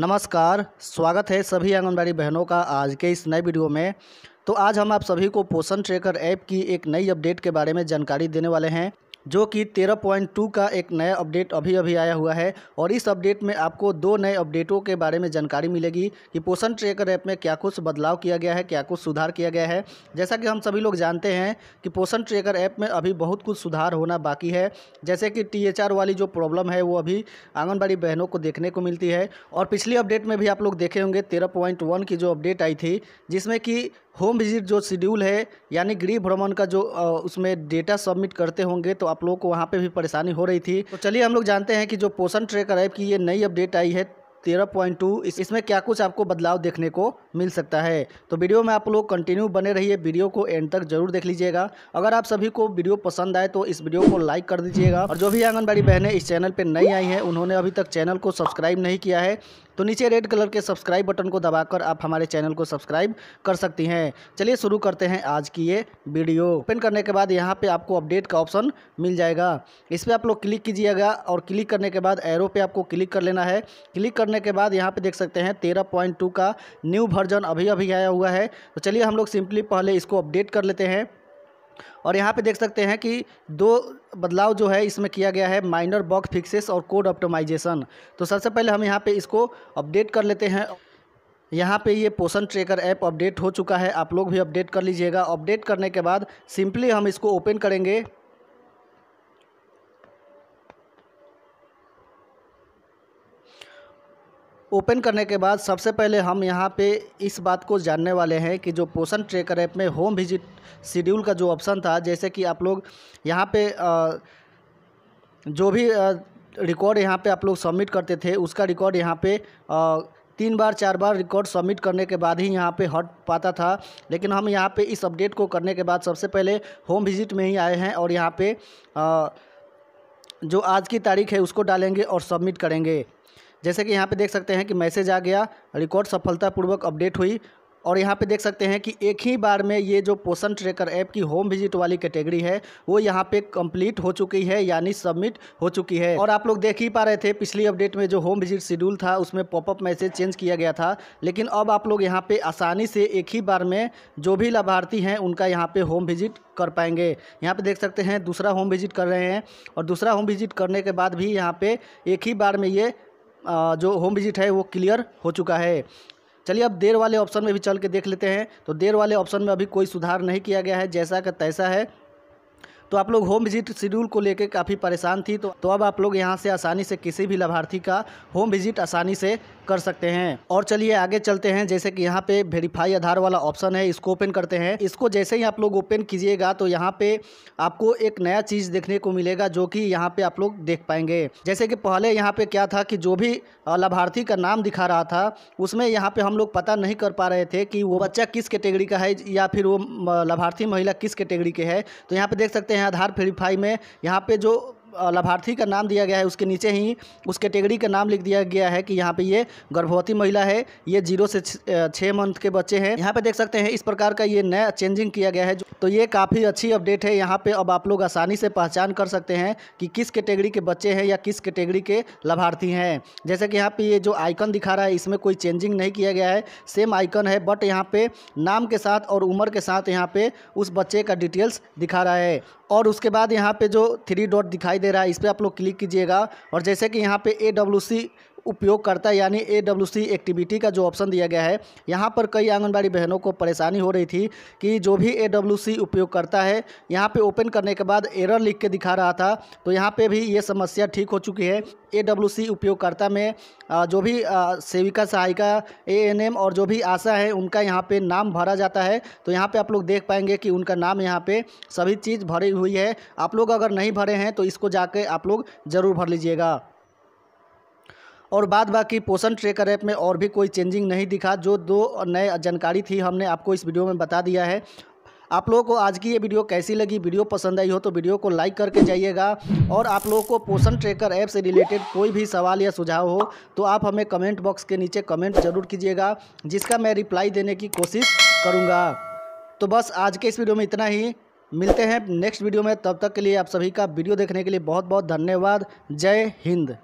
नमस्कार स्वागत है सभी आंगनबाड़ी बहनों का आज के इस नए वीडियो में तो आज हम आप सभी को पोषण ट्रेकर ऐप की एक नई अपडेट के बारे में जानकारी देने वाले हैं जो कि 13.2 का एक नया अपडेट अभी अभी आया हुआ है और इस अपडेट में आपको दो नए अपडेटों के बारे में जानकारी मिलेगी कि पोषण ट्रेकर ऐप में क्या कुछ बदलाव किया गया है क्या कुछ सुधार किया गया है जैसा कि हम सभी लोग जानते हैं कि पोषण ट्रेकर ऐप में अभी बहुत कुछ सुधार होना बाकी है जैसे कि टी वाली जो प्रॉब्लम है वो अभी आंगनबाड़ी बहनों को देखने को मिलती है और पिछली अपडेट में भी आप लोग देखे होंगे तेरह की जो अपडेट आई थी जिसमें कि होम विजिट जो शेड्यूल है यानी गृह भ्रमण का जो उसमें डेटा सबमिट करते होंगे तो आप लोगों को वहाँ पे भी परेशानी हो रही थी तो चलिए हम लोग जानते हैं कि जो पोषण ट्रेकर ऐप की ये नई अपडेट आई है तेरह पॉइंट टू इसमें क्या कुछ आपको बदलाव देखने को मिल सकता है तो वीडियो में आप लोग कंटिन्यू बने रहिए वीडियो को एंड तक जरूर देख लीजिएगा अगर आप सभी को वीडियो पसंद आए तो इस वीडियो को लाइक कर दीजिएगा और जो भी आंगनबाड़ी बहनें इस चैनल पर नई आई हैं उन्होंने अभी तक चैनल को सब्सक्राइब नहीं किया है तो नीचे रेड कलर के सब्सक्राइब बटन को दबाकर आप हमारे चैनल को सब्सक्राइब कर सकती हैं चलिए शुरू करते हैं आज की ये वीडियो ओपन करने के बाद यहाँ पर आपको अपडेट का ऑप्शन मिल जाएगा इस पर आप लोग क्लिक कीजिएगा और क्लिक करने के बाद एरो पे आपको क्लिक कर लेना है क्लिक करने के बाद यहाँ पे देख सकते हैं तेरह पॉइंट टू का न्यू वर्जन अभी अभी आया हुआ है तो चलिए हम लोग सिंपली पहले इसको अपडेट कर लेते हैं और यहाँ पे देख सकते हैं कि दो बदलाव जो है इसमें किया गया है माइनर बॉक्स फिक्सेस और कोड ऑप्टोमाइजेशन तो सबसे पहले हम यहाँ पे इसको अपडेट कर लेते हैं यहाँ पे ये पोषण ट्रेकर ऐप अपडेट हो चुका है आप लोग भी अपडेट कर लीजिएगा अपडेट करने के बाद सिंपली हम इसको ओपन करेंगे ओपन करने के बाद सबसे पहले हम यहाँ पे इस बात को जानने वाले हैं कि जो पोषण ट्रेकर ऐप में होम विजिट शेड्यूल का जो ऑप्शन था जैसे कि आप लोग यहाँ पे जो भी रिकॉर्ड यहाँ पे आप लोग सबमिट करते थे उसका रिकॉर्ड यहाँ पे तीन बार चार बार रिकॉर्ड सबमिट करने के बाद ही यहाँ पे हट पाता था लेकिन हम यहाँ पे इस अपडेट को करने के बाद सबसे पहले होम विजिट में ही आए हैं और यहाँ पे जो आज की तारीख है उसको डालेंगे और सबमिट करेंगे जैसे कि यहाँ पे देख सकते हैं कि मैसेज आ गया रिकॉर्ड सफलतापूर्वक अपडेट हुई और यहाँ पे देख सकते हैं कि एक ही बार में ये जो पोषण ट्रेकर ऐप की होम विजिट वाली कैटेगरी है वो यहाँ पे कंप्लीट हो चुकी है यानी सबमिट हो चुकी है और आप लोग देख ही पा रहे थे पिछली अपडेट में जो होम विजिट शेड्यूल था उसमें पॉपअप मैसेज चेंज किया गया था लेकिन अब आप लोग यहाँ पे आसानी से एक ही बार में जो भी लाभार्थी हैं उनका यहाँ पर होम विजिट कर पाएंगे यहाँ पे देख सकते हैं दूसरा होम विजिट कर रहे हैं और दूसरा होम विजिट करने के बाद भी यहाँ पे एक ही बार में ये जो होम विजिट है वो क्लियर हो चुका है चलिए अब देर वाले ऑप्शन में भी चल के देख लेते हैं तो देर वाले ऑप्शन में अभी कोई सुधार नहीं किया गया है जैसा का तैसा है तो आप लोग होम विजिट शेड्यूल को लेकर काफ़ी परेशान थी तो, तो अब आप लोग यहाँ से आसानी से किसी भी लाभार्थी का होम विजिट आसानी से कर सकते हैं और चलिए आगे चलते हैं जैसे कि यहाँ पे वेरीफाई आधार वाला ऑप्शन है इसको ओपन करते हैं इसको जैसे ही आप लोग ओपन कीजिएगा तो यहाँ पे आपको एक नया चीज़ देखने को मिलेगा जो कि यहाँ पे आप लोग देख पाएंगे जैसे कि पहले यहाँ पे क्या था कि जो भी लाभार्थी का नाम दिखा रहा था उसमें यहाँ पे हम लोग पता नहीं कर पा रहे थे कि वो बच्चा किस कैटेगरी का है या फिर वो लाभार्थी महिला किस कैटेगरी के है तो यहाँ पे देख सकते हैं हैं आधार वेरीफाई में यहाँ पे जो लाभार्थी का नाम दिया गया है उसके नीचे ही उस कैटेगरी का नाम लिख दिया गया है कि यहाँ पे ये गर्भवती महिला है ये जीरो से छः मंथ के बच्चे हैं यहाँ पे देख सकते हैं इस प्रकार का ये नया चेंजिंग किया गया है तो ये काफ़ी अच्छी अपडेट है यहाँ पे अब आप लोग आसानी से पहचान कर सकते हैं कि किस कैटेगरी के बच्चे हैं या किस कैटेगरी के लाभार्थी हैं जैसे कि यहाँ पर ये जो आइकन दिखा रहा है इसमें कोई चेंजिंग नहीं किया गया है सेम आइकन है बट यहाँ पे नाम के साथ और उम्र के साथ यहाँ पे उस बच्चे का डिटेल्स दिखा रहा है और उसके बाद यहाँ पे जो थ्री डॉट दिखाई दे दे रहा है इस पर आप लोग क्लिक कीजिएगा और जैसे कि यहाँ पे ए डब्ल्यू सी उपयोगकर्ता यानी ए डब्ल्यू सी एक्टिविटी का जो ऑप्शन दिया गया है यहाँ पर कई आंगनबाड़ी बहनों को परेशानी हो रही थी कि जो भी ए डब्ल्यू सी उपयोगकर्ता है यहाँ पर ओपन करने के बाद एरर लिख के दिखा रहा था तो यहाँ पर भी ये समस्या ठीक हो चुकी है ए डब्ल्यू सी उपयोगकर्ता में जो भी सेविका सहायिका ए एन एम और जो भी आशा है उनका यहाँ पर नाम भरा जाता है तो यहाँ पर आप लोग देख पाएंगे कि उनका नाम यहाँ पर सभी चीज़ भरी हुई है आप लोग अगर नहीं भरे हैं तो इसको जाके आप लोग ज़रूर भर लीजिएगा और बाद बाकी पोषण ट्रेकर ऐप में और भी कोई चेंजिंग नहीं दिखा जो दो नए जानकारी थी हमने आपको इस वीडियो में बता दिया है आप लोगों को आज की ये वीडियो कैसी लगी वीडियो पसंद आई हो तो वीडियो को लाइक करके जाइएगा और आप लोगों को पोषण ट्रेकर ऐप से रिलेटेड कोई भी सवाल या सुझाव हो तो आप हमें कमेंट बॉक्स के नीचे कमेंट जरूर कीजिएगा जिसका मैं रिप्लाई देने की कोशिश करूँगा तो बस आज के इस वीडियो में इतना ही मिलते हैं नेक्स्ट वीडियो में तब तक के लिए आप सभी का वीडियो देखने के लिए बहुत बहुत धन्यवाद जय हिंद